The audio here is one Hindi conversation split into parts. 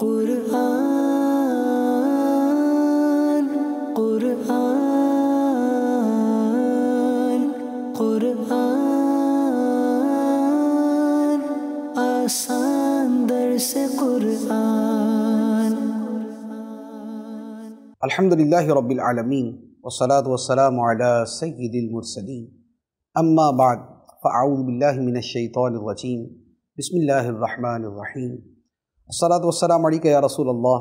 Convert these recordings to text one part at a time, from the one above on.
قرآن قرآن قرآن آسان درس قرآن الحمد لله رب العالمين والصلاة والسلام على سيد المرسلين أما بعد فأعوذ بالله من الشيطان الرجيم بسم الله الرحمن الرحيم सलात वसलाम या रसूल अल्लाह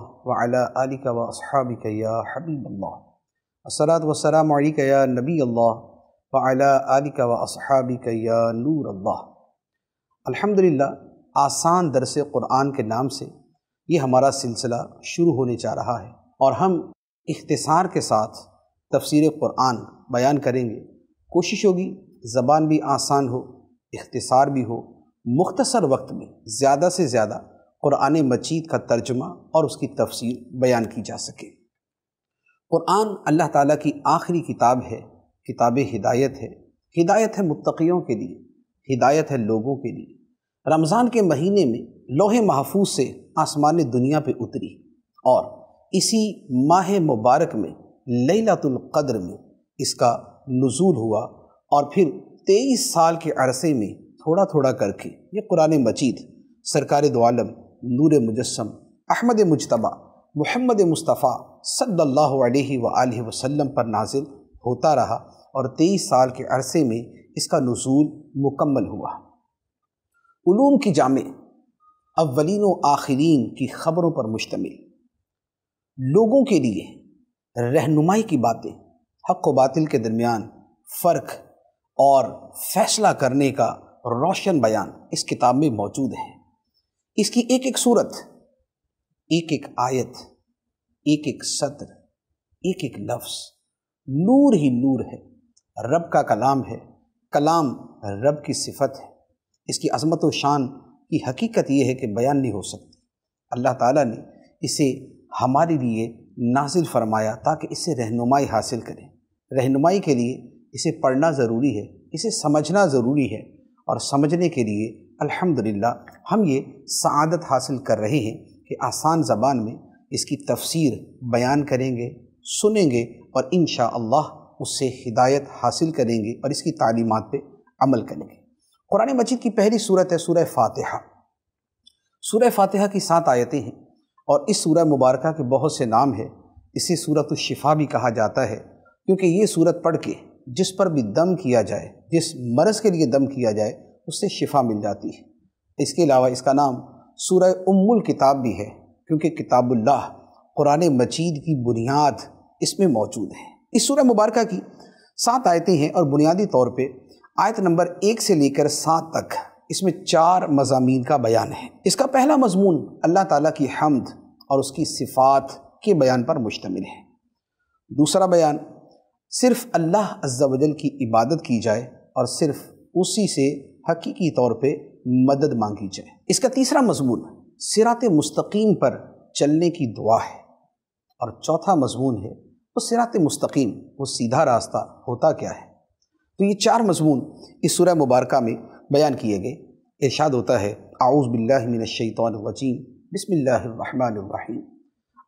वली का वसहाबिक या हबीब अल्लाह सलात वसलाम या नबी अल्लाह वली का वसहाबिक या नूर अल्लाह अल्हम्दुलिल्लाह आसान दरस क़ुरान के नाम से ये हमारा सिलसिला शुरू होने जा रहा है और हम इख्तसार के साथ तफसीर क़ुरान बयान करेंगे कोशिश होगी ज़बान भी आसान हो इख्तसार भी हो मुख्तसर वक्त में ज़्यादा से ज़्यादा कुरान मजीद का तर्जमा और उसकी तफसीर बयान की जा सके कुरान अल्लाह ताला की आखिरी किताब है किताब हिदायत है हिदायत है मुतकीयों के लिए हिदायत है लोगों के लिए रमज़ान के महीने में लोहे महफूज से आसमान दुनिया पे उतरी और इसी माह मुबारक में लैलातुल्क़द्र में इसका नज़ूल हुआ और फिर तेईस साल के अरसे में थोड़ा थोड़ा करके ये कुरान मजीद सरकार दो आलम नूर मुजस्म अहमद मुशतबा मोहम्मद मुस्तफ़ा सल्लल्लाहु अलैहि व वसल्लम पर नाजिल होता रहा और तेईस साल के अरसे में इसका नज़ूल मुकम्मल हुआ ूम की जाम अवलिन व आखिरीन की ख़बरों पर मुश्तमिल लोगों के लिए रहनुमाई की बातें हक व बातिल के दरमियान फ़र्क और फैसला करने का रोशन बयान इस किताब में मौजूद है इसकी एक एक सूरत एक एक आयत एक एक सत्र एक एक लफ्स नूर ही नूर है रब का कलाम है कलाम रब की सिफत है इसकी अजमत व शान की हकीकत यह है कि बयान नहीं हो सकती अल्लाह ताला ने इसे हमारे लिए नाजिल फरमाया ताकि इसे रहनुमाई हासिल करें रहनुमाई के लिए इसे पढ़ना ज़रूरी है इसे समझना ज़रूरी है और समझने के लिए अल्हम्दुलिल्लाह हम ये सआदत हासिल कर रहे हैं कि आसान ज़बान में इसकी तफसीर बयान करेंगे सुनेंगे और इन उससे हिदायत हासिल करेंगे और इसकी तालीमत पर अमल करेंगे कुरान मजीद की पहली सूरत है सूरह फातिहा सूरह फातिहा की सात आयतें हैं और इस सूरह मुबारक के बहुत से नाम है इसे सूरत शिफा भी कहा जाता है क्योंकि ये सूरत पढ़ के जिस पर भी दम किया जाए जिस मरज़ के लिए दम किया जाए उससे शिफा मिल जाती है इसके अलावा इसका नाम सूरह उम्मुल किताब भी है क्योंकि किताबुल्लाह कुरान मजीद की बुनियाद इसमें मौजूद है इस सूरह मुबारक की सात आयतें हैं और बुनियादी तौर पर आयत नंबर एक से लेकर सात तक इसमें चार मजामी का बयान है इसका पहला मजमून अल्लाह ताला की हमद और उसकी सिफात के बयान पर मुश्तमिल है दूसरा बयान सिर्फ़ अल्लाह अज्जा वजल की इबादत की जाए और सिर्फ़ उसी से हकीकी तौर पे मदद मांगी जाए इसका तीसरा मजमून सिरात मुस्तकीम पर चलने की दुआ है और चौथा मजमून है वो सिरात मुस्तकीम वो सीधा रास्ता होता क्या है तो ये चार मजमून इस सूर्य मुबारक में बयान किए गए इर्शाद होता है आउज़ बिल्लाशैतवानवजीम बसमीम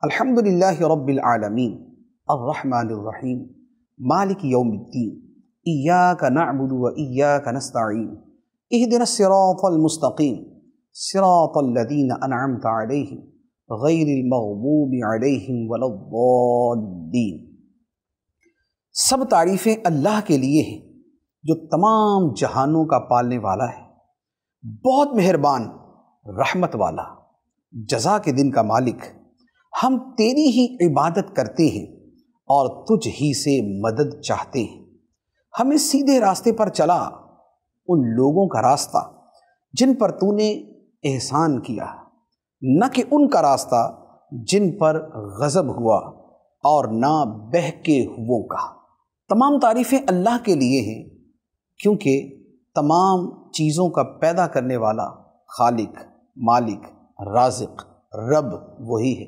अलहमदिल्ला रबालमीन अर्रहमानरहीम मालिक यौमद्दीन ईया का नाबुद व ईया का नस्तीन اهدنا الصراط المستقيم صراط الذين أنعمت عليهم غير المغضوب عليهم ولا الضالين सब तारीफ़ें अल्लाह के लिए हैं जो तमाम जहानों का पालने वाला है बहुत मेहरबान रहमत वाला जजा के दिन का मालिक हम तेरी ही इबादत करते हैं और तुझ ही से मदद चाहते हैं हमें सीधे रास्ते पर चला उन लोगों का रास्ता जिन पर तूने एहसान किया न कि उनका रास्ता जिन पर गज़ब हुआ और ना बहके हुओं का तमाम तारीफ़ें अल्लाह के लिए हैं क्योंकि तमाम चीज़ों का पैदा करने वाला खालिक मालिक राजिक रब वही है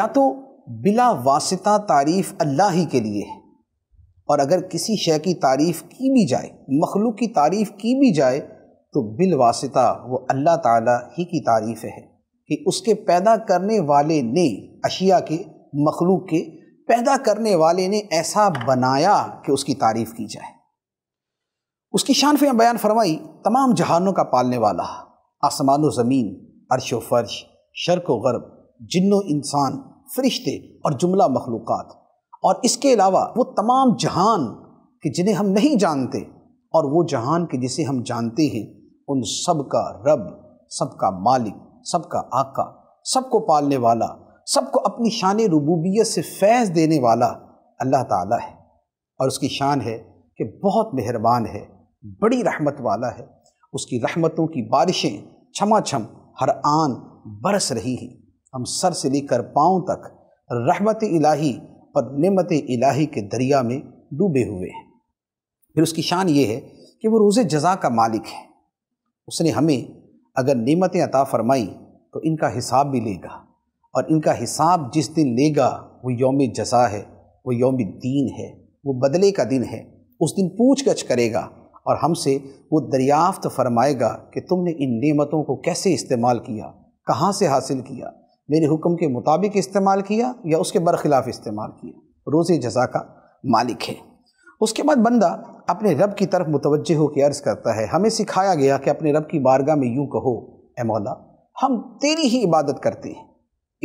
या तो बिला वास्ता तारीफ़ अल्लाह ही के लिए है और अगर किसी शय की तारीफ़ की भी जाए मखलूक की तारीफ़ की भी जाए तो बिलवासिता वो अल्लाह ताला ही की तारीफ़ है कि उसके पैदा करने वाले ने अशिया के मखलूक के पैदा करने वाले ने ऐसा बनाया कि उसकी तारीफ़ की जाए उसकी शान फ़ बयान फरमाई तमाम जहानों का पालने वाला आसमान व ज़मीन अरश व फर्श शर्क व गर्ब जिन इंसान फरिश्ते और जुमला मखलूक और इसके अलावा वो तमाम जहान कि जिन्हें हम नहीं जानते और वो जहान के जिसे हम जानते हैं उन सब का रब सबका मालिक सबका आका सबको पालने वाला सबको अपनी शान रबूबियत से फैज़ देने वाला अल्लाह ताला है और उसकी शान है कि बहुत मेहरबान है बड़ी रहमत वाला है उसकी रहमतों की बारिशें छमा छम हर आन बरस रही हैं हम सर से लेकर पाँव तक रहमत इलाही और नमत इलाही के दरिया में डूबे हुए हैं फिर उसकी शान ये है कि वो रोज़ जजा का मालिक है उसने हमें अगर नमतें अता फरमाई तो इनका हिसाब भी लेगा और इनका हिसाब जिस दिन लेगा वो योम जजा है वो योम दीन है वो बदले का दिन है उस दिन पूछ गछ करेगा और हमसे वो दरियाफ्त फरमाएगा कि तुमने इन नेमतों को कैसे इस्तेमाल किया कहाँ से हासिल किया मेरे हुक्म के मुताबिक इस्तेमाल किया या उसके बरखिलाफ़ इस्तेमाल किया रोज़ जजा का मालिक है उसके बाद बंदा अपने रब की तरफ मुतवजह होकर अर्ज़ करता है हमें सिखाया गया कि अपने रब की बारगाह में यूँ कहो ए मौला हम तेरी ही इबादत करते हैं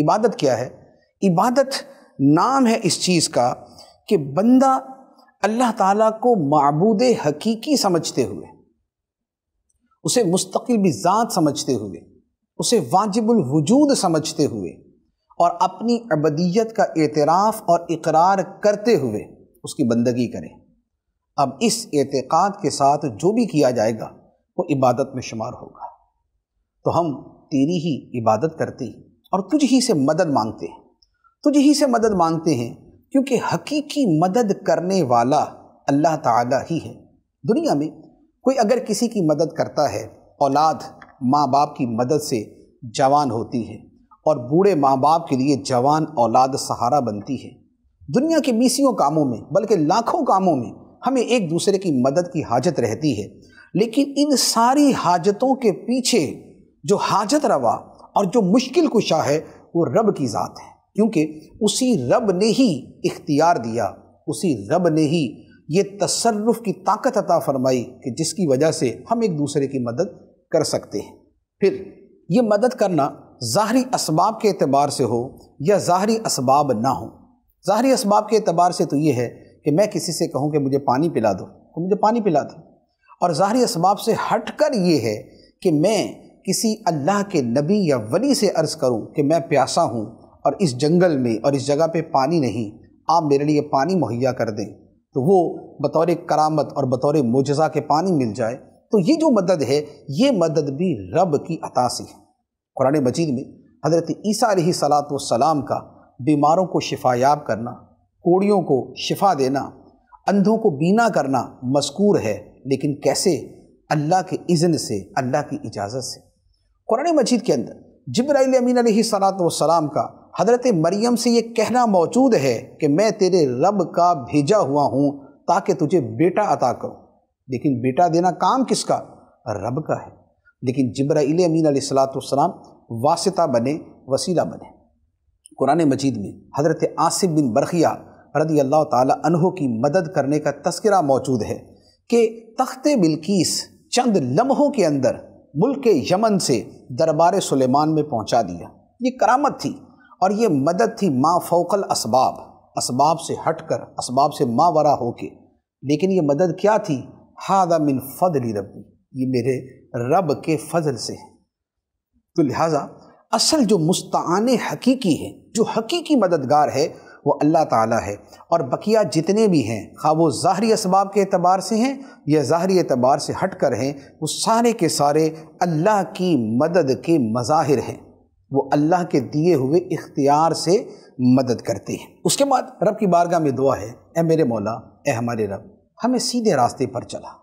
इबादत क्या है इबादत नाम है इस चीज़ का कि बंदा अल्लाह ताला को मबूद हकीकी समझते हुए उसे मुस्तकिल भी ज़ात समझते हुए उसे वाजिबुल वजूद समझते हुए और अपनी अबदीत का एतराफ़ और इकरार करते हुए उसकी बंदगी करें अब इस एतक़ाद के साथ जो भी किया जाएगा वो इबादत में शुमार होगा तो हम तेरी ही इबादत करते हैं और तुझ ही से मदद मांगते हैं तुझ ही से मदद मांगते हैं क्योंकि हकीकी मदद करने वाला अल्लाह ताला ही है दुनिया में कोई अगर किसी की मदद करता है औलाद माँ बाप की मदद से जवान होती है और बूढ़े माँ बाप के लिए जवान औलाद सहारा बनती है दुनिया के बीसियों कामों में बल्कि लाखों कामों में हमें एक दूसरे की मदद की हाजत रहती है लेकिन इन सारी हाजतों के पीछे जो हाजत रवा और जो मुश्किल कुशा है वो रब की ज़ात है क्योंकि उसी रब ने ही इख्तियार दिया उसी रब ने ही ये तसरफ की ताकत अता फरमाई कि जिसकी वजह से हम एक दूसरे की मदद कर सकते हैं फिर ये मदद करना ज़ाहरी इसबाब के अतबार से हो या ज़ाहरी इसबाब ना हो ज़ाहरी इसबाब के अतबार से तो ये है कि मैं किसी से कहूँ कि मुझे पानी पिला दो तो मुझे पानी पिला दो और ज़ाहरी इसबाब से हट कर ये है कि मैं किसी अल्लाह के नबी या वली से अर्ज़ करूँ कि मैं प्यासा हूँ और इस जंगल में और इस जगह पर पानी नहीं आप मेरे लिए पानी मुहैया कर दें तो वो बतौर करामत और बतौर मुजज़ा के पानी मिल जाए तो ये जो मदद है ये मदद भी रब की अता से है कुरान मजीद में हज़रत ईसा रही सलात सलाम का बीमारों को शिफा याब करना कोड़ियों को शिफा देना अंधों को बीना करना मस्कूर है लेकिन कैसे अल्लाह के इज़न से अल्लाह की इजाज़त से कुरान मजीद के अंदर जब्राइल अमीन सलात सलाम का हज़रत मरियम से ये कहना मौजूद है कि मैं तेरे रब का भेजा हुआ हूँ ताकि तुझे बेटा अता करूँ लेकिन बेटा देना काम किसका रब का है लेकिन जब्राइल अमीन सलाम वासिता बने वसीला बने कुरान मजीद में हज़रत आसिम बिन बरखिया रदी अल्लाह तहों की मदद करने का तस्करा मौजूद है कि तख्त बिल्किस चंद लम्हों के अंदर मुल्क यमन से दरबार सुलेमान में पहुँचा दिया ये करामत थी और ये मदद थी माँ फोकल इसबाब इसबाब से हट कर इसबाब से माँ वरा होके लेकिन ये मदद क्या थी हादा मिन फ़दली रबी ये मेरे रब के फजल से है तो लिहाजा असल जो मुस्तान हकीकी है जो हकीकी मददगार है वो अल्लाह ताला है और बकिया जितने भी हैं खा हाँ, वो ज़ाहरी इसबाब के अतबार से हैं या ज़ाहरी अतबार से हट कर हैं वो सारे के सारे अल्लाह की मदद के मज़ाहिर हैं वो अल्लाह के दिए हुए इख्तियार से मदद करते हैं उसके बाद रब की बारगाह में दुआ है ए मेरे मौला ए हमारे रब हमें सीधे रास्ते पर चला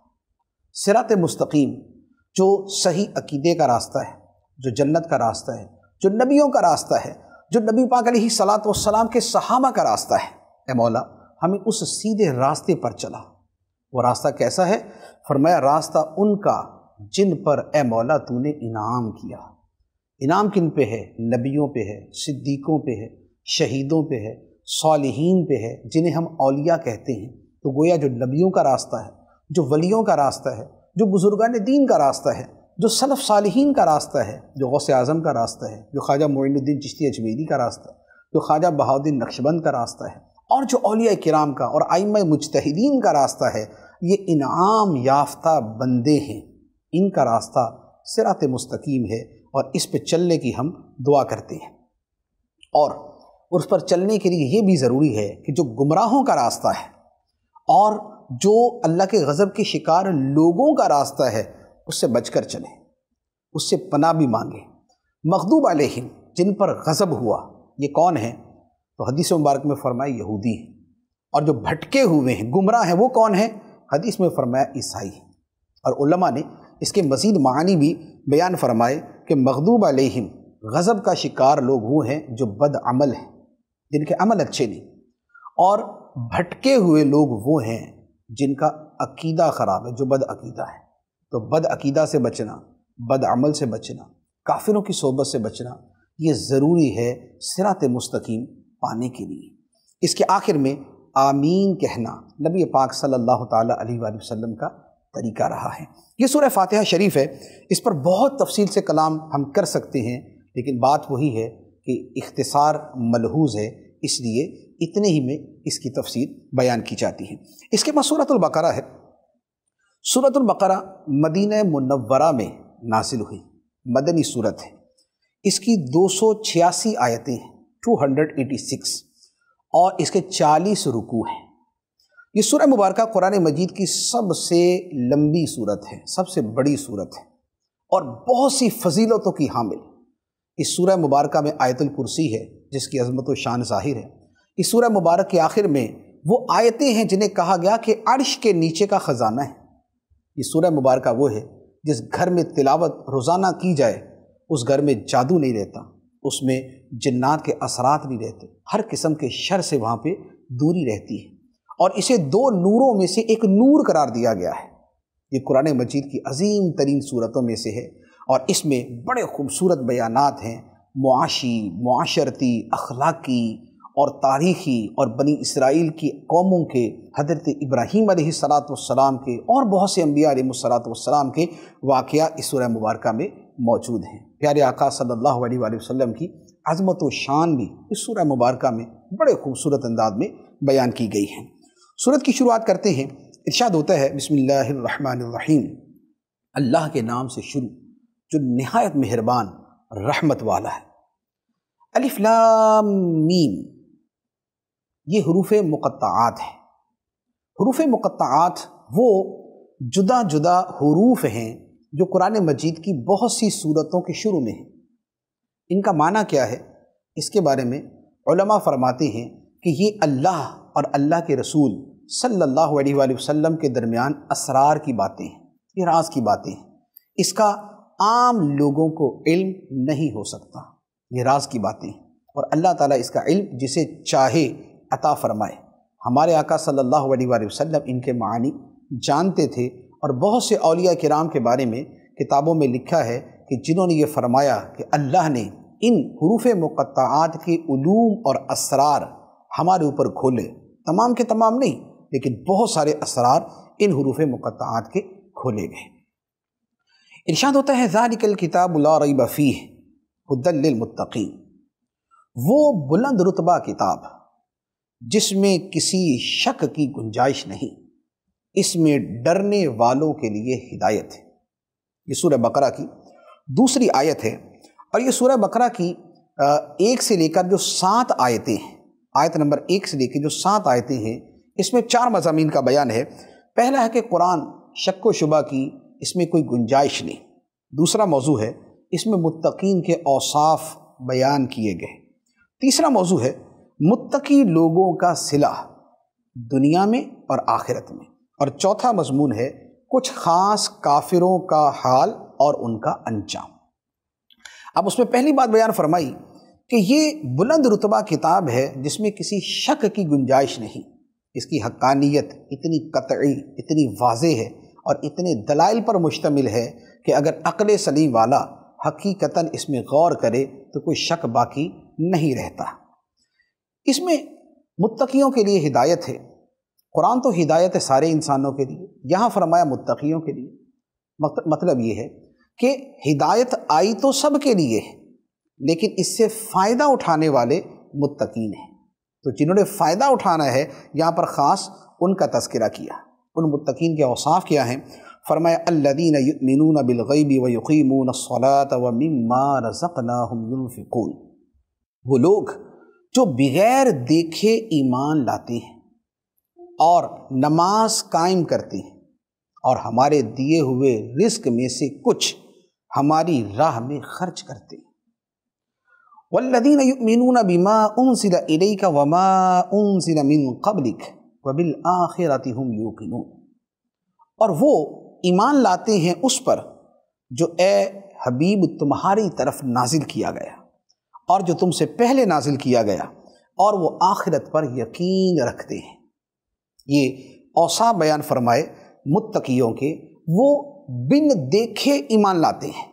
सिरात मुस्तकीम जो सही अकीदे का रास्ता है जो जन्नत का रास्ता है जो नबियों का रास्ता है जो नबी पाक सलात वसलाम के सहामा का रास्ता है ए मौला हमें उस सीधे रास्ते पर चला वो रास्ता कैसा है फरमाया रास्ता उनका जिन पर ए मौला तूने इनाम किया इनाम किन पे है नबियों पे है सिद्दीक़ों पे है शहीदों पे है सालहीन पे है जिन्हें हम औलिया कहते हैं तो गोया जो नबियों का रास्ता है जो वलियों का रास्ता है जो बुज़ुर्गान दीन का रास्ता है जो सलफ़ सालहीन का रास्ता है जो गौस आज़म का रास्ता है जो ख्वाजा मोइनुद्दीन चिश्ती अजमेरी का रास्ता है जो ख्वाजा बहाउद्दीन नक्शबंद का रास्ता है और जो अलिया कराम का और आइम मुजतहदीन का रास्ता है ये इनाम याफ्ता बंदे हैं इनका रास्ता सिरात मुस्तकीम है और इस पर चलने की हम दुआ करते हैं और उस पर चलने के लिए ये भी ज़रूरी है कि जो गुमराहों का रास्ता है और जो अल्लाह के गज़ब के शिकार लोगों का रास्ता है उससे बचकर चलें उससे पना भी मांगें मखदूब आलहिम जिन पर गज़ब हुआ ये कौन है तो हदीस मुबारक में फरमाए यहूदी हैं और जो भटके हुए हैं गुमराह हैं वो कौन है हदीस में फरमाया ईसाई है और ने इसके मज़ीद मानी भी बयान फरमाए कि मखदूब आलहिम गज़ब का शिकार लोग वो हैं जो बदअमल हैं जिनके अमल अच्छे नहीं और भटके हुए लोग वो हैं जिनका अकीदा ख़राब है जो बद अकीदा है तो बद अकीदा से बचना बद अमल से बचना काफिरों की सोबत से बचना ये ज़रूरी है सिरात मुस्तकीम पाने के लिए इसके आखिर में आमीन कहना नबी पाक सल्लल्लाहु अलैहि वसल्लम का तरीका रहा है ये सूर्य फातिहा शरीफ है इस पर बहुत तफसील से कलाम हम कर सकते हैं लेकिन बात वही है कि इख्तसार मलहूज है इसलिए इतने ही में इसकी तफसीर बयान की जाती है इसके बाद सूरतुल्बकरा है सूरतुल्बकरा मदीन मुनवरा में नासिल हुई मदनी सूरत है इसकी दो सौ छियासी आयतें हैं टू हंड्रेड एटी सिक्स और इसके चालीस रुकू हैं ये सूर मुबारक कुरान मजीद की सबसे लंबी सूरत है सबसे बड़ी सूरत है और बहुत सी फजीलतों की हामिल इस सूरह मुबारक में आयतुल कुर्सी है जिसकी अजमत शान ज़ाहिर है इस सूरह मुबारक के आखिर में वो आयतें हैं जिन्हें कहा गया कि अर्श के नीचे का ख़जाना है ये सूर मुबारक वो है जिस घर में तिलावत रोज़ाना की जाए उस घर में जादू नहीं रहता उसमें जन्नात के असरात नहीं रहते हर किस्म के शर से वहाँ पर दूरी रहती है और इसे दो नूरों में से एक नूर करार दिया गया है ये कुरान मजीद की अजीम तरीन सूरतों में से है और इसमें बड़े खूबसूरत बयान हैं मुआशी माशरती अखलाकी और तारीख़ी और बनी इसराइल की कौमों के हजरत इब्राहीम सलातम के और बहुत से अम्बिया के वाक़ इस सूर मुबारक में मौजूद हैं प्यारे आका सल्लल्लाहु अलैहि वसल्लम की अजमत व शान भी इस सूर मुबारक में बड़े खूबसूरत अंदाज में बयान की गई है सूरत की शुरुआत करते हैं इर्शाद होता है बसमिल्लर अल्लाह के नाम से शुरू जो नहायत मेहरबान रहमत वाला है अलिफ्लामीम ये हरूफ मुक़ात हैं हरूफ मुक़ात वो जुदा जुदा हरूफ हैं जो कुरान मजीद की बहुत सी सूरतों के शुरू में हैं इनका माना क्या है इसके बारे में उलमा फरमाते हैं कि ये अल्लाह और अल्लाह के रसूल सल्लल्लाहु अलैहि वसल्लम के दरमियान असरार की बातें हैं ये राज की बातें हैं इसका आम लोगों को इल्म नहीं हो सकता ये राज की बातें और अल्लाह ताला इसका इल्म जिसे चाहे अता फरमाए हमारे आका सल्लल्लाहु अलैहि वसल्लम इनके मानी जानते थे और बहुत से अलिया कराम के बारे में किताबों में लिखा है कि जिन्होंने ये फरमाया कि अल्लाह ने इन हरूफ मुक़ात के ूम और असरार हमारे ऊपर खोले तमाम के तमाम नहीं लेकिन बहुत सारे असरार इन हरूफ मुक़ात के खोले गए इर्शाद होता है ज़ारिकल किताब रई बफ़ी हदलमतकी वो बुलंद रुतबा किताब जिसमें किसी शक की गुंजाइश नहीं इसमें डरने वालों के लिए हिदायत है ये सूर्य बकरा की दूसरी आयत है और ये सूर्य बकरा की एक से लेकर जो सात आयतें हैं आयत नंबर एक से लेकर जो सात आयतें हैं इसमें चार मजामी का बयान है पहला है कि कुरान शक व शुबा की इसमें कोई गुंजाइश नहीं दूसरा मौजू है इसमें मुतकीन के औसाफ बयान किए गए तीसरा मौजू है मुतकी लोगों का सिला दुनिया में और आखिरत में और चौथा मजमून है कुछ ख़ास काफिरों का हाल और उनका अंजाम अब उसमें पहली बात बयान फरमाई कि ये बुलंद रुतबा किताब है जिसमें किसी शक की गुंजाइश नहीं इसकी हक्कानियत इतनी कतई इतनी वाज है और इतने दलाइल पर मुश्तमिल है कि अगर अकल सलीम वाला हकीकता इसमें गौर करे तो कोई शक बाकी नहीं रहता इसमें मुत्तकियों के लिए हिदायत है कुरान तो हिदायत है सारे इंसानों के लिए यहाँ फरमाया मुत्तकियों के लिए मतलब ये है कि हिदायत आई तो सब के लिए है लेकिन इससे फ़ायदा उठाने वाले मुत्तकीन हैं तो जिन्होंने फ़ायदा उठाना है यहाँ पर ख़ास उनका तस्करा किया उन मुतकीन के अवसाफ़ क्या हैं फ़रमाया अल्लदीन मिनून बिलगैबी व यकीमून सलात व मम्मा रज़क़नाफिकून वो लोग जो बग़ैर देखे ईमान लाते हैं और नमाज कायम करते हैं और हमारे दिए हुए रिस्क में से कुछ हमारी राह में खर्च करते हैं वल्लदीन युमिनून बिमा उन सिला का वमा उन सिला मिन कबलिक वबिल आखिरती हम यूकिन और वो ईमान लाते हैं उस पर जो ए हबीब तुम्हारी तरफ नाजिल किया गया और जो तुमसे पहले नाजिल किया गया और वो आखिरत पर यकीन रखते हैं ये औसा बयान फरमाए मुतकीयों के वो बिन देखे ईमान लाते हैं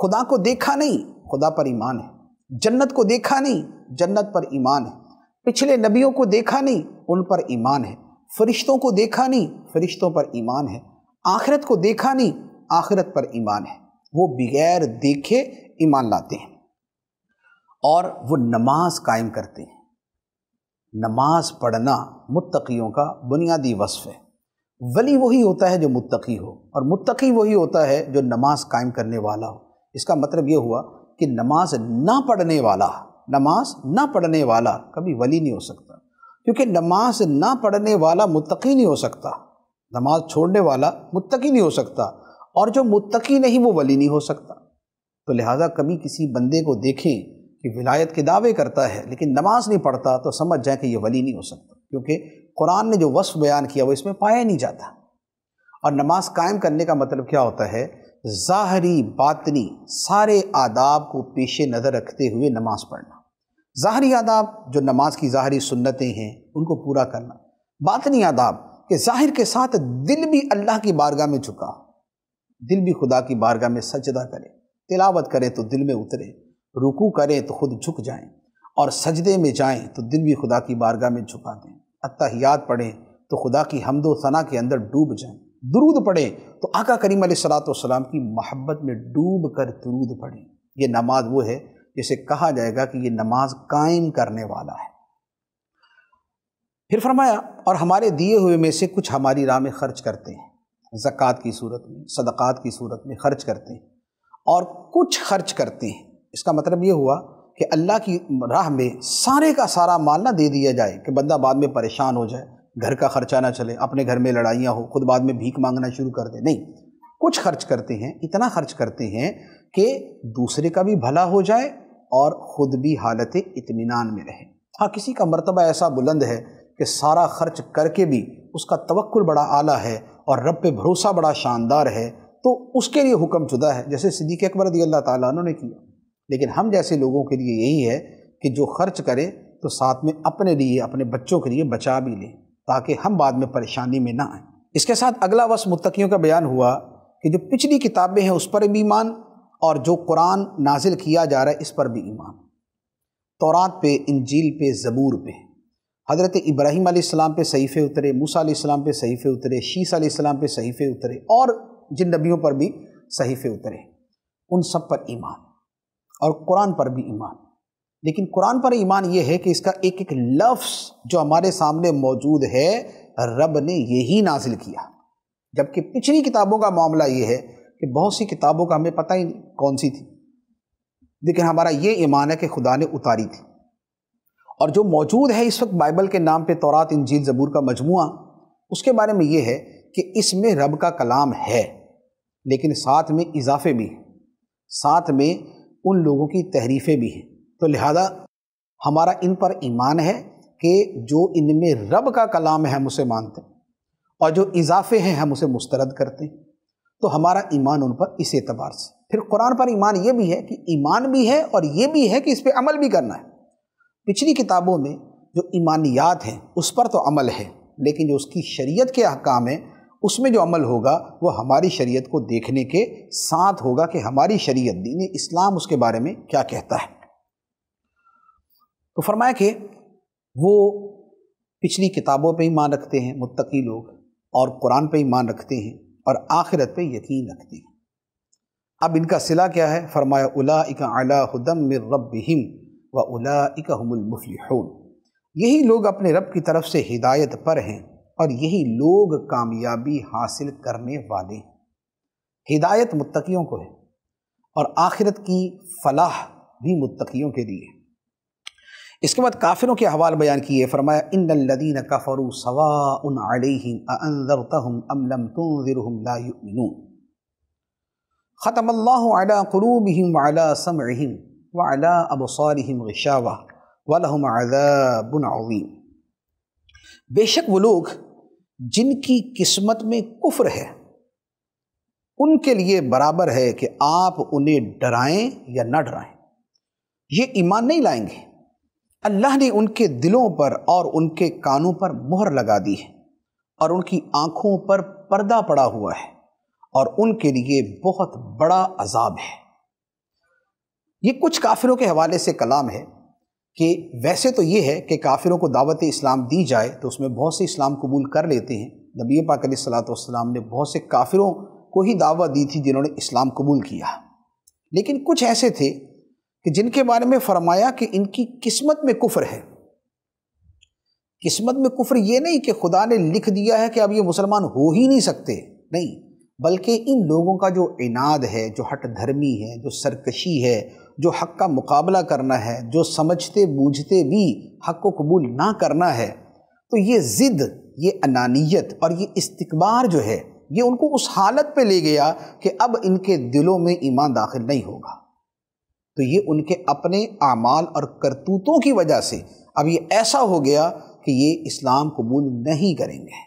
खुदा को देखा नहीं खुदा पर ईमान है जन्नत को देखा नहीं जन्नत पर ईमान है पिछले नबियों को देखा नहीं उन पर ईमान है फरिश्तों को देखा नहीं फरिश्तों पर ईमान है आखिरत को देखा नहीं आखिरत पर ईमान है वो बगैर देखे ईमान लाते हैं और वो नमाज कायम करते हैं नमाज पढ़ना मुत्तकियों का बुनियादी वसफ है वली वही होता है जो मुत्तकी हो और मुत्तकी वही होता है जो नमाज कायम करने वाला हो इसका मतलब ये हुआ कि नमाज ना पढ़ने वाला नमाज ना पढ़ने वाला कभी वली नहीं हो सकता क्योंकि नमाज ना पढ़ने वाला मुतकी नहीं हो सकता नमाज छोड़ने वाला मुतकी नहीं हो सकता और जो मुतकी नहीं वो वली नहीं हो सकता तो लिहाजा कभी किसी बंदे को देखें कि विलायत के दावे करता है लेकिन नमाज नहीं पढ़ता तो समझ जाए कि ये वली नहीं हो सकता क्योंकि कुरान ने जो वस्फ बयान किया वो इसमें पाया नहीं जाता और नमाज कायम करने का मतलब क्या होता है ज़ाहरी बातनी सारे आदाब को पेश नज़र रखते हुए नमाज़ पढ़ना ज़ाहरी आदाब जो नमाज की ज़ाहरी सुन्नतें हैं उनको पूरा करना बातनी आदाब कि ज़ाहिर के साथ दिल भी अल्लाह की बारगाह में झुका दिल भी खुदा की बारगाह में सजदा करे तिलावत करें तो दिल में उतरे रुकू करें तो खुद झुक जाएं और सजदे में जाएँ तो दिल भी खुदा की बारगाह में झुका दें अतः याद पढ़ें तो खुदा की हमदो सना के अंदर डूब जाए दरूद पढ़ें तो आका करीम सलाम की मोहब्बत में डूब कर दरूद पढ़ें यह नमाज वो है इसे कहा जाएगा कि ये नमाज कायम करने वाला है फिर फरमाया और हमारे दिए हुए में से कुछ हमारी राह में खर्च करते हैं ज़क़़त की सूरत में सदक़ात की सूरत में खर्च करते हैं और कुछ खर्च करते हैं इसका मतलब ये हुआ कि अल्लाह की राह में सारे का सारा माल ना दे दिया जाए कि बंदा बाद में परेशान हो जाए घर का खर्चा ना चले अपने घर में लड़ाइयाँ हो खुद बाद में भीख मांगना शुरू कर दे नहीं कुछ खर्च करते हैं इतना खर्च करते हैं कि दूसरे का भी भला हो जाए और ख़ुद भी हालत इतमान में रहें हाँ किसी का मरतबा ऐसा बुलंद है कि सारा खर्च करके भी उसका तवक्ल बड़ा आला है और रब पे भरोसा बड़ा शानदार है तो उसके लिए हुक्म शुदा है जैसे सिद्दीक अकबर रदी अल्लाह तु ने किया लेकिन हम जैसे लोगों के लिए यही है कि जो खर्च करें तो साथ में अपने लिए अपने बच्चों के लिए बचा भी लें ताकि हम बाद में परेशानी में ना आएँ इसके साथ अगला वस मुतकियों का बयान हुआ कि जो पिछली किताबें हैं उस पर भी ईमान और जो कुरान नाजिल किया जा रहा है इस पर भी ईमान तौरात पे इंजील पे ज़बूर पे हज़रत इब्राहीम आसमाम पे सहीफ़े उतरे मूसा आसमाम पे सहीफ़े उतरे शीस आसमाम पे सहीफ़े उतरे और जिन नबियों पर भी सहीफ़े उतरे उन सब पर ईमान और कुरान पर भी ईमान लेकिन कुरान पर ईमान ये है कि इसका एक एक लफ्स जो हमारे सामने मौजूद है रब ने यही नाजिल किया जबकि पिछली किताबों का मामला ये है कि बहुत सी किताबों का हमें पता ही नहीं कौन सी थी लेकिन हमारा ये ईमान है कि खुदा ने उतारी थी और जो मौजूद है इस वक्त बाइबल के नाम पे तौरात इंजील ज़बूर का मजमुआ उसके बारे में ये है कि इसमें रब का कलाम है लेकिन साथ में इजाफे भी हैं साथ में उन लोगों की तहरीफ़ें भी हैं तो लिहाजा हमारा इन पर ईमान है कि जो इनमें रब का कलाम है हम उसे मानते हैं और जो इजाफे हैं हम उसे मुस्तरद करते हैं तो हमारा ईमान उन पर इस एतबार से फिर कुरान पर ईमान ये भी है कि ईमान भी है और ये भी है कि इस पर अमल भी करना है पिछली किताबों में जो ईमानियात हैं उस पर तो अमल है लेकिन जो उसकी शरीयत के अहकाम हैं उसमें जो अमल होगा वो हमारी शरीयत को देखने के साथ होगा कि हमारी शरीयत दीन इस्लाम उसके बारे में क्या कहता है तो फरमाया कि वो पिछली किताबों पे ईमान रखते हैं मुत्तकी लोग और कुरान पे ईमान रखते हैं और आखिरत पे यकीन रखते हैं अब इनका सिला क्या है फरमाया उला अला हदम मिर रब व उला हमलमफलिहून यही लोग अपने रब की तरफ से हिदायत पर हैं और यही लोग कामयाबी हासिल करने वाले हैं हिदायत मुत्तकियों को है और आखिरत की फलाह भी मुत्तकियों के लिए इसके बाद काफिरों के अहवाल बयान किए फरमाया इन लदीन कफ़रू ख़तम बेशक वो लोग जिनकी किस्मत में कुफ्र है उनके लिए बराबर है कि आप उन्हें डराएं या ना डराएं ये ईमान नहीं लाएंगे अल्लाह ने उनके दिलों पर और उनके कानों पर मोहर लगा दी है और उनकी आँखों पर पर्दा पड़ा हुआ है और उनके लिए बहुत बड़ा अजाब है ये कुछ काफिरों के हवाले से कलाम है कि वैसे तो ये है कि काफिरों को दावत इस्लाम दी जाए तो उसमें बहुत से इस्लाम कबूल कर लेते हैं नबी पाक सलाम ने बहुत से काफिरों को ही दावा दी थी जिन्होंने इस्लाम कबूल किया लेकिन कुछ ऐसे थे कि जिनके बारे में फरमाया कि इनकी किस्मत में कुफ्र है किस्मत में कुफ्र ये नहीं कि खुदा ने लिख दिया है कि अब ये मुसलमान हो ही नहीं सकते नहीं बल्कि इन लोगों का जो इनाद है जो हट धर्मी है जो सरकशी है जो हक का मुकाबला करना है जो समझते बूझते भी हक को कबूल ना करना है तो ये ज़िद ये अनानियत और ये इस्तिकबार जो है ये उनको उस हालत पे ले गया कि अब इनके दिलों में ईमान दाखिल नहीं होगा तो ये उनके अपने आमाल और करतूतों की वजह से अब ये ऐसा हो गया कि ये इस्लाम कबूल नहीं करेंगे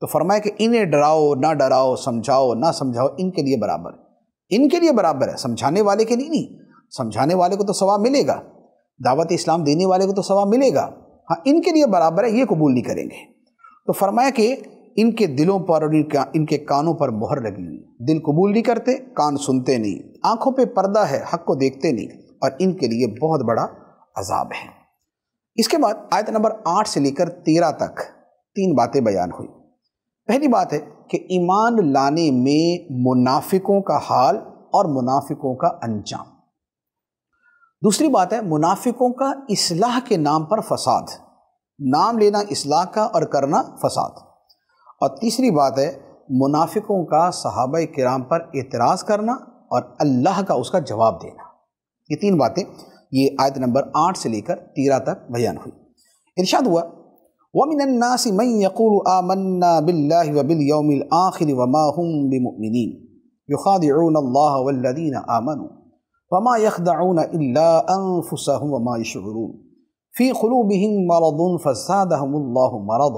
तो फरमाया कि इन्हें डराओ ना डराओ समझाओ ना समझाओ इनके लिए बराबर इनके लिए बराबर है समझाने वाले के लिए नहीं समझाने वाले को तो सवाब मिलेगा दावत इस्लाम देने वाले को तो सवाब मिलेगा हाँ इनके लिए बराबर है ये कबूल नहीं करेंगे तो फरमाया कि इनके दिलों पर और इनके इनके कानों पर मोहर लगी हुई दिल कबूल नहीं करते कान सुनते नहीं आंखों पे पर्दा है हक को देखते नहीं और इनके लिए बहुत बड़ा अजाब है इसके बाद आयत नंबर आठ से लेकर तेरह तक तीन बातें बयान हुई पहली बात है कि ईमान लाने में मुनाफिकों का हाल और मुनाफिकों का अंजाम दूसरी बात है मुनाफिकों का इसलाह के नाम पर फसाद नाम लेना इसलाह का और करना फसाद और तीसरी बात है मुनाफिकों का सहाब कराम पर एतराज़ करना और अल्लाह का उसका जवाब देना ये तीन बातें ये आयत नंबर आठ से लेकर तेरह तक बयान हुई इर्शाद हुआ वमिनन्नासी यकूल आमन्ना बिल्ला वबिल आखिर वमा हम अल्लाह वमा यखदाउन वमा फ़ी मरदा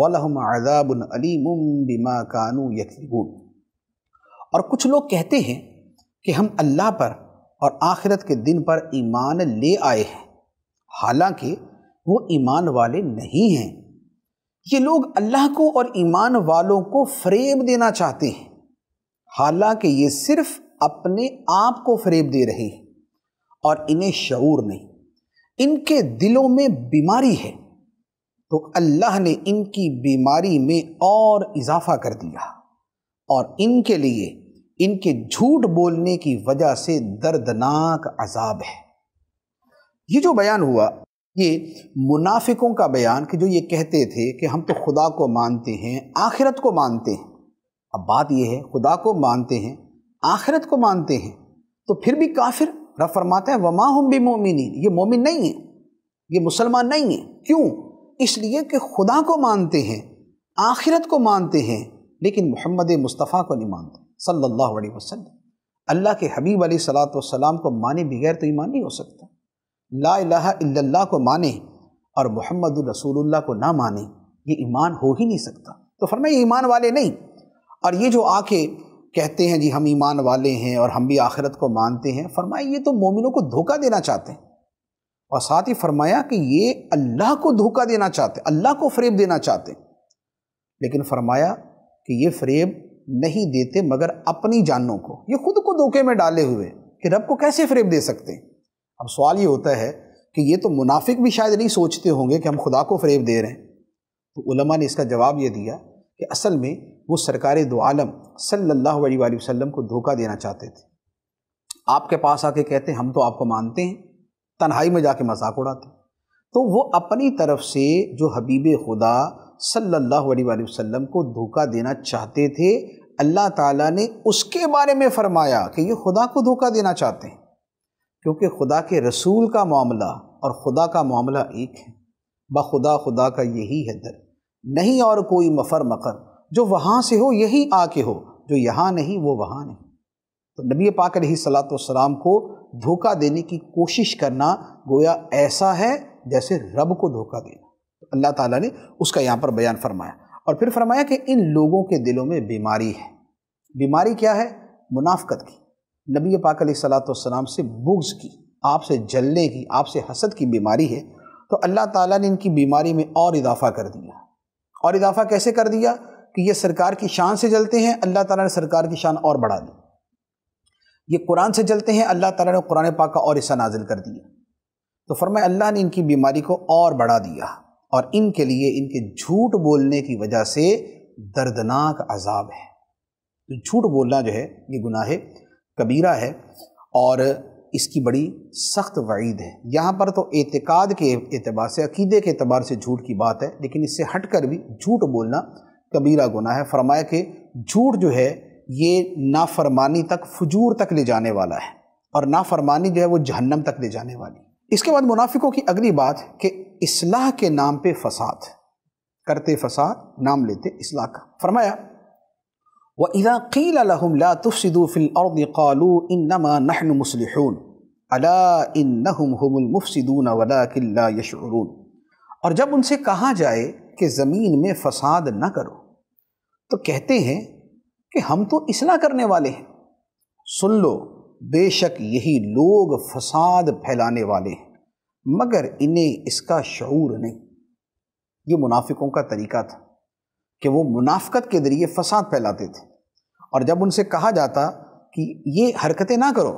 वलहम आदाबन अलीम बिमा कानू यकबून और कुछ लोग कहते हैं कि हम अल्लाह पर और आखिरत के दिन पर ईमान ले आए हैं हालांकि वो ईमान वाले नहीं हैं ये लोग अल्लाह को और ईमान वालों को फरेब देना चाहते हैं हालांकि ये सिर्फ अपने आप को फरेब दे रहे हैं और इन्हें शूर नहीं इनके दिलों में बीमारी है तो अल्लाह ने इनकी बीमारी में और इजाफा कर दिया और इनके लिए इनके झूठ बोलने की वजह से दर्दनाक अजाब है ये जो बयान हुआ ये मुनाफिकों का बयान कि जो ये कहते थे कि हम तो खुदा को मानते हैं आखिरत को मानते हैं अब बात यह है खुदा को मानते हैं आखिरत को मानते हैं तो फिर भी काफिर रफरमाते फरमाते हैं वमा हम भी मोमिन ये मोमिन नहीं है ये मुसलमान नहीं है क्यों इसलिए कि खुदा को मानते हैं आखिरत को मानते हैं लेकिन मोहम्मद मुस्तफ़ा को नहीं मानते सल्लल्लाहु अलैहि वसल्लम अल्लाह के हबीब अली सलात वसलाम को माने बगैर तो ईमान नहीं हो सकता ला इल्लल्लाह को माने और मोहम्मद रसूलुल्लाह को ना माने ये ईमान हो ही नहीं सकता तो फरमाए ईमान वाले नहीं और ये जो आके कहते हैं जी हम ईमान वाले हैं और हम भी आखिरत को मानते हैं फरमाए ये तो मोमिनों को धोखा देना चाहते हैं और साथ ही फरमाया कि ये अल्लाह को धोखा देना चाहते अल्लाह को फरेब देना चाहते लेकिन फरमाया कि ये फरेब नहीं देते मगर अपनी जानों को ये खुद को धोखे में डाले हुए कि रब को कैसे फरेब दे सकते अब सवाल ये होता है कि ये तो मुनाफिक भी शायद नहीं सोचते होंगे कि हम खुदा को फरेब दे रहे हैं तो उलमा ने इसका जवाब ये दिया कि असल में वो सरकार दो आलम सल्ला वसलम को धोखा देना चाहते थे आपके पास आके कहते हम तो आपको मानते हैं तन्हाई में जाके मजाक उड़ाते तो वो अपनी तरफ से जो हबीब खुदा सल्लल्लाहु अलैहि वसल्लम को धोखा देना चाहते थे अल्लाह ताला ने उसके बारे में फरमाया कि ये खुदा को धोखा देना चाहते हैं क्योंकि खुदा के रसूल का मामला और खुदा का मामला एक है बखुदा खुदा का यही है दर नहीं और कोई मफर मकर जो वहाँ से हो यही आके हो जो यहाँ नहीं वो वहाँ नहीं तो नबी पाक रही सलात को धोखा देने की कोशिश करना गोया ऐसा है जैसे रब को धोखा देना तो अल्लाह ताला ने उसका यहाँ पर बयान फरमाया और फिर फरमाया कि इन लोगों के दिलों में बीमारी है बीमारी क्या है मुनाफ़त की नबी पाक सलातम से बुग्ज़ की आपसे जलने की आपसे हसद की बीमारी है तो अल्लाह ताली ने इनकी बीमारी में और इजाफ़ा कर दिया और इजाफ़ा कैसे कर दिया कि ये सरकार की शान से जलते हैं अल्लाह ताला ने सरकार की शान और बढ़ा दी ये कुरान से चलते हैं अल्लाह ताला ने कुरान पाक का और हिस्सा नाजिल कर दिया तो फरमाए अल्लाह ने इनकी बीमारी को और बढ़ा दिया और इनके लिए इनके झूठ बोलने की वजह से दर्दनाक अजाब है तो झूठ बोलना जो है ये गुनाह कबीरा है और इसकी बड़ी सख्त वईद है यहाँ पर तो एतकाद के अतबार से अकीदे के अतबार से झूठ की बात है लेकिन इससे हट कर भी झूठ बोलना कबीरा गुनाह है फरमाया कि झूठ जो है ये नाफरमानी तक फजूर तक ले जाने वाला है और नाफरमानी जो है वो जहन्नम तक ले जाने वाली इसके बाद मुनाफिकों की अगली बात कि इसलाह के नाम पे फसाद करते फसाद नाम लेते इसलाह का फरमाया व इला क़ील लहम और कालू अला और जब उनसे कहा जाए कि ज़मीन में फ़साद ना करो तो कहते हैं कि हम तो इसलाह करने वाले हैं सुन लो बेशक यही लोग फसाद फैलाने वाले हैं मगर इन्हें इसका शूर नहीं ये मुनाफिकों का तरीका था कि वो मुनाफ़त के ज़रिए फसाद फैलाते थे और जब उनसे कहा जाता कि ये हरकतें ना करो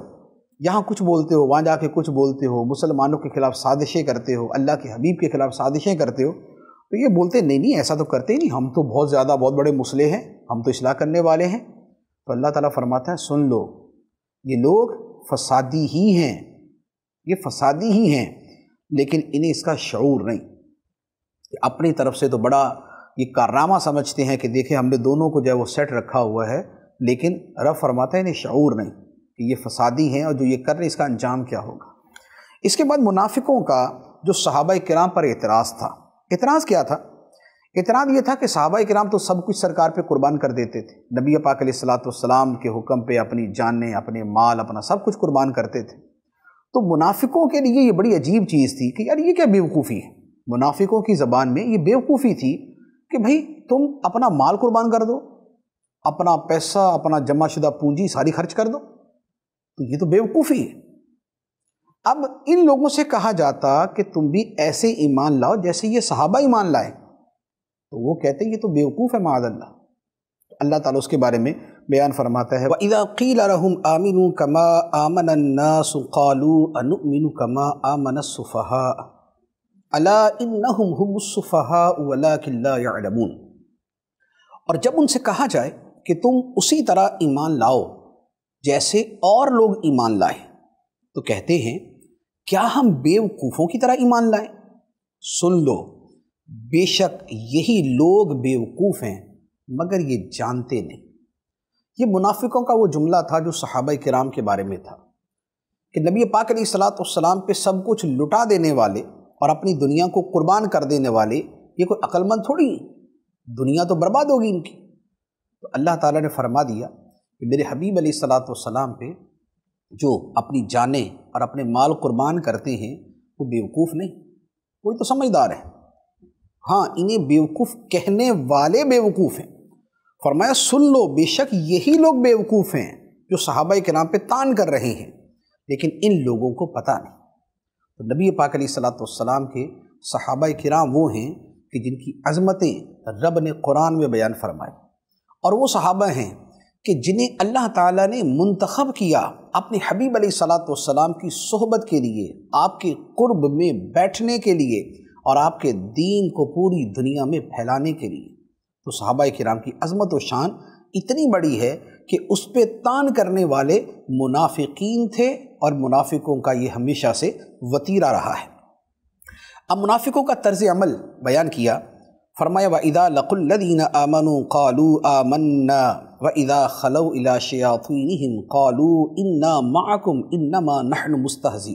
यहाँ कुछ बोलते हो वहाँ जाके कुछ बोलते हो मुसलमानों के ख़िलाफ़ साजिशें करते हो अल्लाह के हबीब के ख़िलाफ़ साजिशें करते हो तो ये बोलते नहीं नहीं ऐसा तो करते ही नहीं हम तो बहुत ज़्यादा बहुत बड़े मसले हैं हम तो इसलाह करने वाले हैं तो अल्लाह ताला फरमाता है सुन लो ये लोग फसादी ही हैं ये फसादी ही हैं लेकिन इन्हें इसका शूर नहीं कि अपनी तरफ से तो बड़ा ये कारनामा समझते हैं कि देखे हमने दोनों को जो है वो सेट रखा हुआ है लेकिन रब फरमाता है इन्हें शूर नहीं कि ये फसादी हैं और जो ये कर रहे हैं इसका अंजाम क्या होगा इसके बाद मुनाफिकों का जो सहाबा कराम पर एतराज़ था एतराज़ क्या था इतना ये था कि साहबा कराम तो सब कुछ सरकार पे कुर्बान कर देते थे नबी पाक सलाम के हुक्म पे अपनी जान अपने माल अपना सब कुछ कुर्बान करते थे तो मुनाफिकों के लिए ये बड़ी अजीब चीज़ थी कि यार ये क्या बेवकूफ़ी है मुनाफिकों की ज़बान में ये बेवकूफ़ी थी कि भाई तुम अपना माल कुर्बान कर दो अपना पैसा अपना जमाशुदा पूंजी सारी खर्च कर दो तो ये तो बेवकूफ़ी है अब इन लोगों से कहा जाता कि तुम भी ऐसे ईमान लाओ जैसे ये सहाबा ईमान लाए तो वो कहते हैं ये तो बेवकूफ़ है माद अल्लाह तो अल्लाह ताला उसके बारे में बयान फरमाता है वक़ीलम आमिन कमा आमन नासु अनुमिन कमा आमन सुफ़हा अला इन्नहुमुसफ़हा वला किल्लामून और जब उनसे कहा जाए कि तुम उसी तरह ईमान लाओ जैसे और लोग ईमान लाए तो कहते हैं क्या हम बेवकूफ़ों की तरह ईमान लाएं सुन लो बेशक यही लोग बेवकूफ़ हैं मगर ये जानते नहीं ये मुनाफिकों का वो जुमला था जो सहाबा कराम के बारे में था कि नबी पाक सलाम पे सब कुछ लुटा देने वाले और अपनी दुनिया को कुर्बान कर देने वाले ये कोई अक्लमंद थोड़ी दुनिया तो बर्बाद होगी इनकी तो अल्लाह ताला ने फरमा दिया कि मेरे हबीब अली सलाम पे जो अपनी जानें और अपने माल कुर्बान करते हैं वो बेवकूफ़ नहीं कोई तो समझदार है हाँ इन्हें बेवकूफ़ कहने वाले बेवकूफ़ हैं फरमाया सुन लो बेशक यही लोग बेवकूफ़ हैं जो सहाबा के नाम पर तान कर रहे हैं लेकिन इन लोगों को पता नहीं तो नबी पाक सलाम के सहाबा कराम वो हैं कि जिनकी अजमतें रब ने कुरान में बयान फरमाए और वो सहाबा हैं कि जिन्हें अल्लाह ताला ने मंतखब किया अपने हबीब सलाम की सहबत के लिए आपके कुर्ब में बैठने के लिए और आपके दीन को पूरी दुनिया में फैलाने के लिए तो सहाबा कराम की अजमत व शान इतनी बड़ी है कि उस पर तान करने वाले मुनाफिकीन थे और मुनाफिकों का ये हमेशा से वतीरा रहा है अब मुनाफिकों का तर्ज अमल बयान किया फरमाया वदा लकुल्लिन आमनु कालू आमन्ना व इदा इला शयातम कालू इन्ना माकुम मा नहन मुस्तज़ी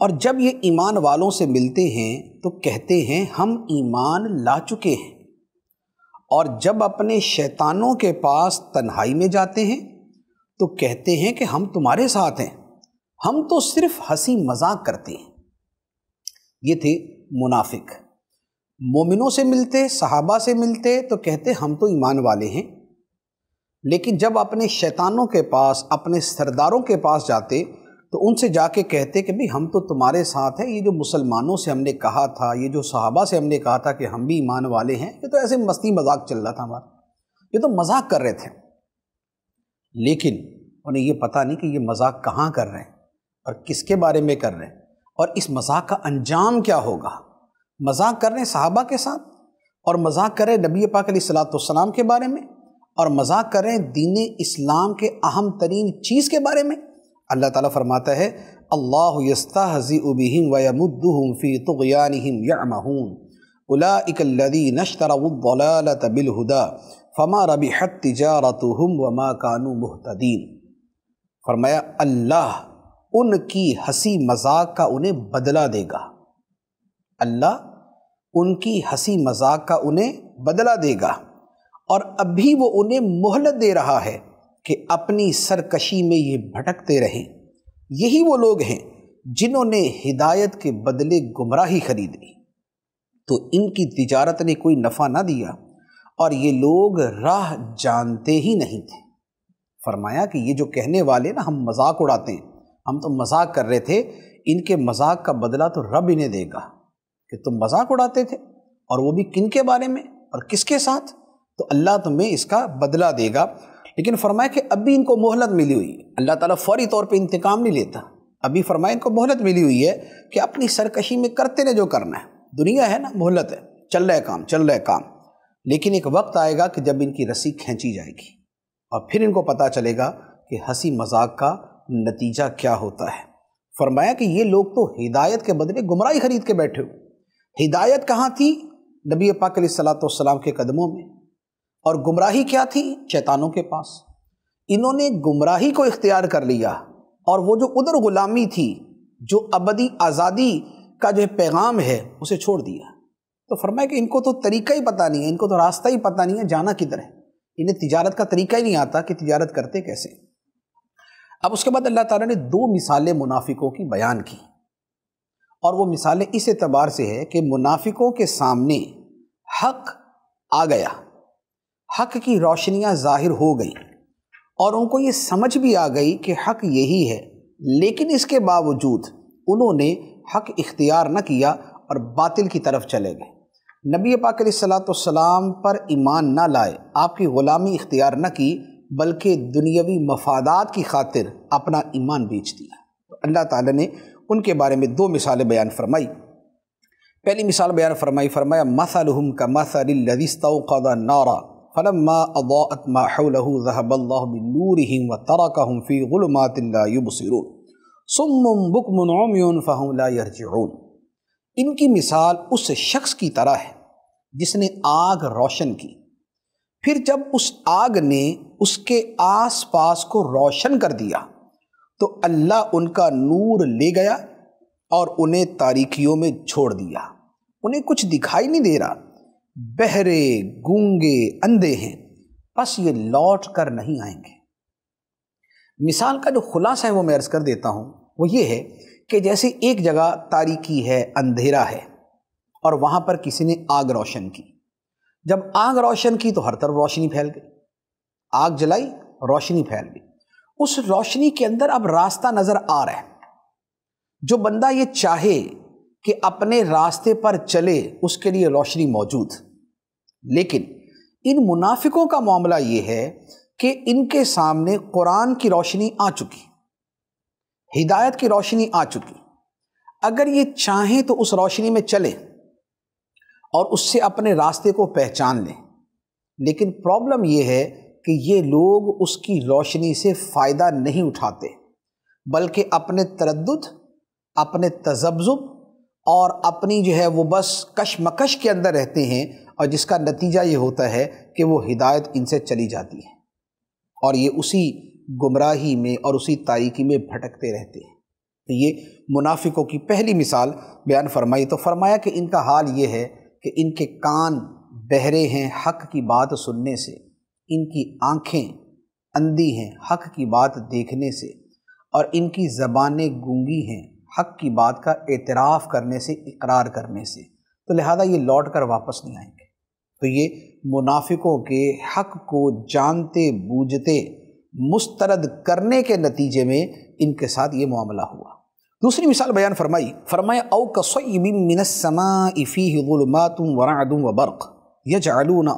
और जब ये ईमान वालों से मिलते हैं तो कहते हैं हम ईमान ला चुके हैं और जब अपने शैतानों के पास तन्हाई में जाते हैं तो कहते हैं कि हम तुम्हारे साथ हैं हम तो सिर्फ हंसी मजाक करते हैं ये थे मुनाफिक मोमिनों से मिलते सहाबा से मिलते तो कहते हम तो ईमान वाले हैं लेकिन जब अपने शैतानों के पास अपने सरदारों के पास जाते तो उनसे जाके कहते कि भाई हम तो तुम्हारे साथ हैं ये जो मुसलमानों से हमने कहा था ये जो सहाबा से हमने कहा था कि हम भी ईमान वाले हैं ये तो ऐसे मस्ती मजाक चल रहा था हमारा ये तो मजाक कर रहे थे लेकिन उन्हें ये पता नहीं कि ये मजाक कहाँ कर रहे हैं और किसके बारे में कर रहे हैं और इस मजाक का अंजाम क्या होगा मजाक कर रहे हैं साहबा के साथ और मजाक कर रहे हैं नबी पाक सलातम के बारे में और मजाक कर रहे हैं दीन इस्लाम के अहम तरीन चीज़ के बारे में अल्लाह ताला फरमाता है अल्लाह यस्ताजी उबिहिम वमुद्दुम फ़ी तुगयानहिम यमहून उलाकल्लदी नशतरत बिलहुदा फ़मा रबीहत तिजारतुम वमा कानू मुहतदीन फरमाया अल्लाह उनकी हंसी मजाक का उन्हें बदला देगा अल्लाह उनकी हंसी मजाक का उन्हें बदला देगा और अभी वो उन्हें मोहलत दे रहा है कि अपनी सरकशी में ये भटकते रहें यही वो लोग हैं जिन्होंने हिदायत के बदले गुमराही खरीदी तो इनकी तिजारत ने कोई नफ़ा ना दिया और ये लोग राह जानते ही नहीं थे फरमाया कि ये जो कहने वाले ना हम मजाक उड़ाते हैं हम तो मजाक कर रहे थे इनके मजाक का बदला तो रब इन्हें देगा कि तुम मजाक उड़ाते थे और वो भी किन के बारे में और किसके साथ तो अल्लाह तुम्हें इसका बदला देगा लेकिन फरमाया कि अभी इनको मोहलत मिली हुई है अल्लाह ताला फौरी तौर पे इंतकाम नहीं लेता अभी फरमाया इनको मोहलत मिली हुई है कि अपनी सरकशी में करते रहे जो करना है दुनिया है ना मोहलत है चल रहा है काम चल रहा है काम लेकिन एक वक्त आएगा कि जब इनकी रस्सी खींची जाएगी और फिर इनको पता चलेगा कि हंसी मजाक का नतीजा क्या होता है फरमाया कि ये लोग तो हिदायत के बदले गुमराही खरीद के बैठे हो हिदायत कहाँ थी नबी पाक सलात के कदमों में और गुमराही क्या थी चैतानों के पास इन्होंने गुमराही को इख्तियार कर लिया और वो जो उधर गुलामी थी जो अबदी आज़ादी का जो पैगाम है उसे छोड़ दिया तो फरमाया कि इनको तो तरीका ही पता नहीं है इनको तो रास्ता ही पता नहीं है जाना किधर है इन्हें तिजारत का तरीका ही नहीं आता कि तिजारत करते कैसे अब उसके बाद अल्लाह ताला ने दो मिसालें मुनाफिकों की बयान की और वो मिसालें इस एतबार से है कि मुनाफिकों के सामने हक आ गया हक की रोशनियाँ ज़ाहिर हो गई और उनको ये समझ भी आ गई कि हक यही है लेकिन इसके बावजूद उन्होंने हक इख्तियार न किया और बातिल की तरफ चले गए नबी पाक सलाम पर ईमान ना लाए आपकी ग़ुलामी इख्तियार न की बल्कि दुनियावी मफादात की खातिर अपना ईमान बेच दिया तो अल्लाह ताला ने उनके बारे में दो मिसालें बयान फरमाई पहली मिसाल बयान फरमाई फरमाया मसलहम का मसलिस्तौदा नारा फलम्मा अदात माहू जहबल्लाबनूरहिम व तरकहम फ़ी गुलमातबसर सुम बुकमन ओम्यून फ़हलाजून इनकी मिसाल उस शख्स की तरह है जिसने आग रोशन की फिर जब उस आग ने उसके आस पास को रोशन कर दिया तो अल्लाह उनका नूर ले गया और उन्हें तारीखियों में छोड़ दिया उन्हें कुछ दिखाई नहीं दे रहा बहरे गूंगे अंधे हैं बस ये लौट कर नहीं आएंगे मिसाल का जो खुलासा है वो मैं अर्ज़ कर देता हूँ वो ये है कि जैसे एक जगह तारीकी है अंधेरा है और वहाँ पर किसी ने आग रोशन की जब आग रोशन की तो हर तरफ रोशनी फैल गई आग जलाई रोशनी फैल गई उस रोशनी के अंदर अब रास्ता नज़र आ रहा है जो बंदा ये चाहे कि अपने रास्ते पर चले उसके लिए रोशनी मौजूद लेकिन इन मुनाफिकों का मामला ये है कि इनके सामने कुरान की रोशनी आ चुकी हिदायत की रोशनी आ चुकी अगर ये चाहें तो उस रोशनी में चलें और उससे अपने रास्ते को पहचान लें लेकिन प्रॉब्लम यह है कि ये लोग उसकी रोशनी से फ़ायदा नहीं उठाते बल्कि अपने तरद अपने तजब्ज़ुब और अपनी जो है वो बस कशमकश के अंदर रहते हैं और जिसका नतीजा ये होता है कि वो हिदायत इनसे चली जाती है और ये उसी गुमराही में और उसी तारीकी में भटकते रहते हैं तो ये मुनाफिकों की पहली मिसाल बयान फरमाई तो फरमाया कि इनका हाल ये है कि इनके कान बहरे हैं हक की बात सुनने से इनकी आँखें अंधी हैं हक की बात देखने से और इनकी ज़बानें गूंगी हैं हक की बात का एतराफ़ करने से इकरार करने से तो लिहाजा ये लौट कर वापस नहीं आएंगे तो ये मुनाफिकों के हक को जानते बूझते मुस्तरद करने के नतीजे में इनके साथ ये मामला हुआ दूसरी मिसाल बयान फरमाई फरमाए औ कसबिनसमाफ़ीमातुम वरादुम व बर्क़ यजालून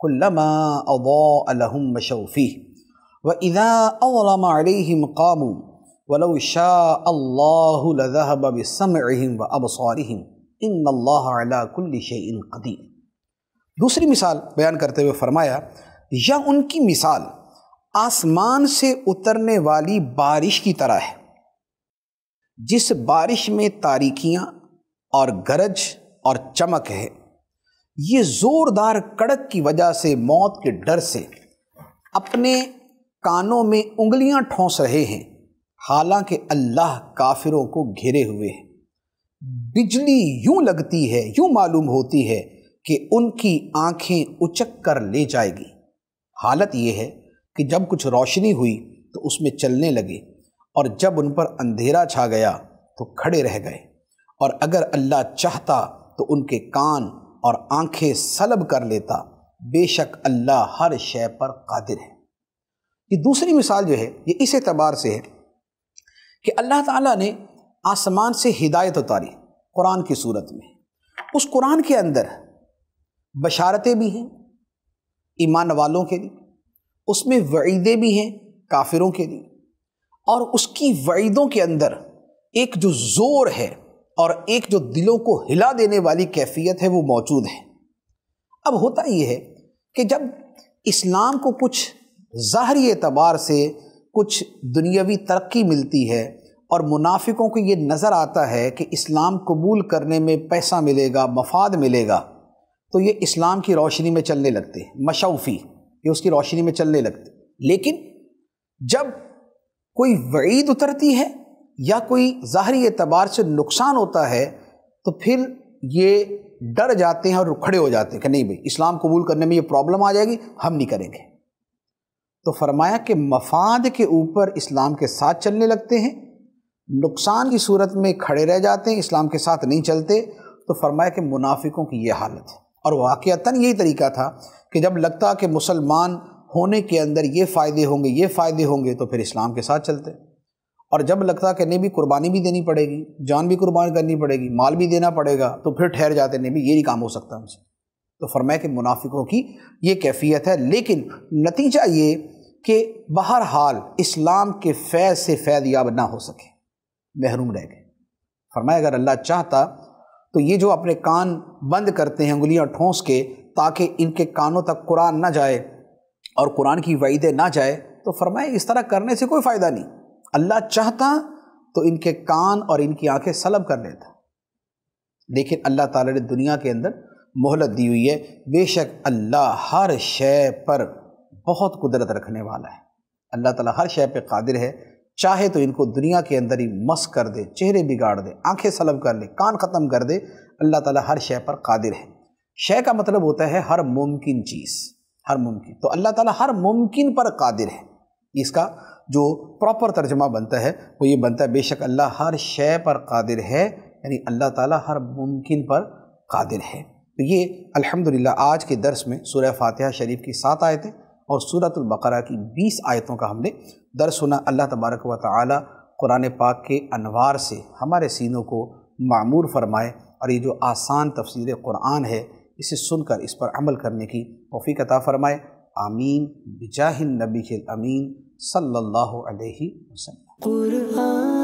कुल्लमा अवा लहम व इदा अवलम कामू वलो शाहबसम व अबसारहम इन अल्लाकुल्लिशन कदीर दूसरी मिसाल बयान करते हुए फरमाया या उनकी मिसाल आसमान से उतरने वाली बारिश की तरह है जिस बारिश में तारीकियां और गरज और चमक है ये ज़ोरदार कड़क की वजह से मौत के डर से अपने कानों में उंगलियां ठोंस रहे हैं हालांकि अल्लाह काफिरों को घेरे हुए हैं बिजली यूं लगती है यूं मालूम होती है कि उनकी आंखें उचक कर ले जाएगी हालत यह है कि जब कुछ रोशनी हुई तो उसमें चलने लगे और जब उन पर अंधेरा छा गया तो खड़े रह गए और अगर अल्लाह चाहता तो उनके कान और आंखें सलब कर लेता बेशक अल्लाह हर शय पर कादिर है ये दूसरी मिसाल जो है ये इस एतबार से है कि अल्लाह ताला ने आसमान से हिदायत उतारी कुरान की सूरत में उस कुरान के अंदर बशारतें भी हैं ईमान वालों के लिए उसमें वईदे भी हैं काफिरों के लिए और उसकी वईदों के अंदर एक जो ज़ोर है और एक जो दिलों को हिला देने वाली कैफियत है वो मौजूद है अब होता यह है कि जब इस्लाम को कुछ ज़ाहरी एतबार से कुछ दुनियावी तरक्की मिलती है और मुनाफिकों को ये नज़र आता है कि इस्लाम कबूल करने में पैसा मिलेगा मफाद मिलेगा तो ये इस्लाम की रोशनी में चलने लगते मशूफ़ी ये उसकी रोशनी में चलने लगते लेकिन जब कोई वईद उतरती है या कोई ज़ाहरी एतबार से नुकसान होता है तो फिर ये डर जाते हैं और खड़े हो जाते हैं कि नहीं भाई इस्लाम कबूल करने में ये प्रॉब्लम आ जाएगी हम नहीं करेंगे तो फरमाया कि मफाद के ऊपर इस्लाम के साथ चलने लगते हैं नुकसान की सूरत में खड़े रह जाते हैं इस्लाम के साथ नहीं चलते तो फरमाया कि मुनाफिकों की यह हालत है और वाक़ता यही तरीका था कि जब लगता कि मुसलमान होने के अंदर ये फ़ायदे होंगे ये फ़ायदे होंगे तो फिर इस्लाम के साथ चलते और जब लगता कि नहीं भी कुर्बानी भी देनी पड़ेगी जान भी कुर्बान करनी पड़ेगी माल भी देना पड़ेगा तो फिर ठहर जाते नहीं भी ये नहीं काम हो सकता हमसे तो फरमाया कि मुनाफिकों की ये कैफियत है लेकिन नतीजा ये कि बहरहाल इस्लाम के फैज़ से फैज़ याब ना हो सके महरूम रह गए फरमाए अगर अल्लाह चाहता तो ये जो अपने कान बंद करते हैं उंगलियाँ ठोंस के ताकि इनके कानों तक कुरान ना जाए और कुरान की वईदें ना जाए तो फरमाए इस तरह करने से कोई फ़ायदा नहीं अल्लाह चाहता तो इनके कान और इनकी आंखें सलब कर लेता लेकिन अल्लाह ताला ने दुनिया के अंदर मोहलत दी हुई है बेशक अल्लाह हर शय पर बहुत कुदरत रखने वाला है अल्लाह ताला हर शय पे कादिर है चाहे तो इनको दुनिया के अंदर ही मस कर दे चेहरे बिगाड़ दे आंखें सलब कर ले कान ख़त्म कर दे अल्लाह ताला हर शय पर कादिर है शय का मतलब होता है हर मुमकिन चीज़ हर मुमकिन तो अल्लाह ताला हर मुमकिन पर कादिर है इसका जो प्रॉपर तर्जमा बनता है वो ये बनता है बेशक अल्लाह हर शय पर कादिर है यानी अल्लाह ताला हर मुमकिन पर कादिर है तो ये अल्हम्दुलिल्लाह आज के दर्स में सूर्य फातिहा शरीफ की सात आयतें और सूरत बकरा की बीस आयतों का हमने दर सुना अल्लाह तबारक व ताली क़ुरान पाक के अनवार से हमारे सीनों को मामूर फरमाए और ये जो आसान तफसीर क़ुरान है इसे सुनकर इस पर अमल करने की तोफ़ी कता फ़रमाए आमीन बिजाहिन नबी अमीन सल्लल्लाहु वसल्लम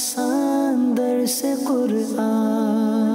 आसान दर से कुरान